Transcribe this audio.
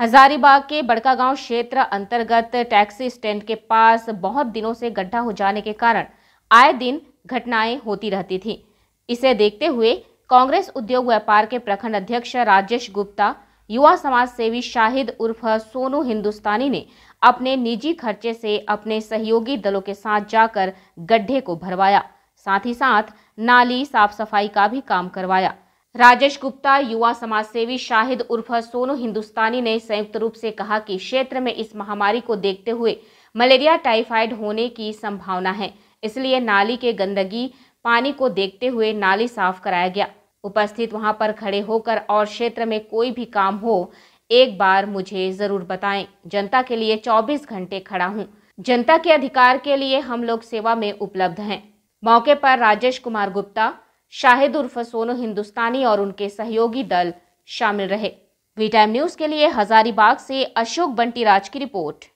हजारीबाग के बड़का गांव क्षेत्र अंतर्गत टैक्सी स्टैंड के पास बहुत दिनों से गड्ढा हो जाने के कारण आए दिन घटनाएं होती रहती थी इसे देखते हुए कांग्रेस उद्योग व्यापार के प्रखंड अध्यक्ष राजेश गुप्ता युवा समाज सेवी शाहिद उर्फ सोनू हिंदुस्तानी ने अपने निजी खर्चे से अपने सहयोगी दलों के साथ जाकर गड्ढे को भरवाया साथ ही साथ नाली साफ सफाई का भी काम करवाया राजेश गुप्ता युवा समाज सेवी शाहिद उर्फ सोनू हिंदुस्तानी ने संयुक्त रूप से कहा कि क्षेत्र में इस महामारी को देखते हुए मलेरिया टाइफाइड होने की संभावना है इसलिए नाली के गंदगी पानी को देखते हुए नाली साफ कराया गया उपस्थित वहां पर खड़े होकर और क्षेत्र में कोई भी काम हो एक बार मुझे जरूर बताएं जनता के लिए 24 घंटे खड़ा हूं जनता के अधिकार के लिए हम लोग सेवा में उपलब्ध हैं मौके पर राजेश कुमार गुप्ता शाहिद उर्फ सोनू हिंदुस्तानी और उनके सहयोगी दल शामिल रहे वी टाइम न्यूज के लिए हजारीबाग से अशोक बंटी राज की रिपोर्ट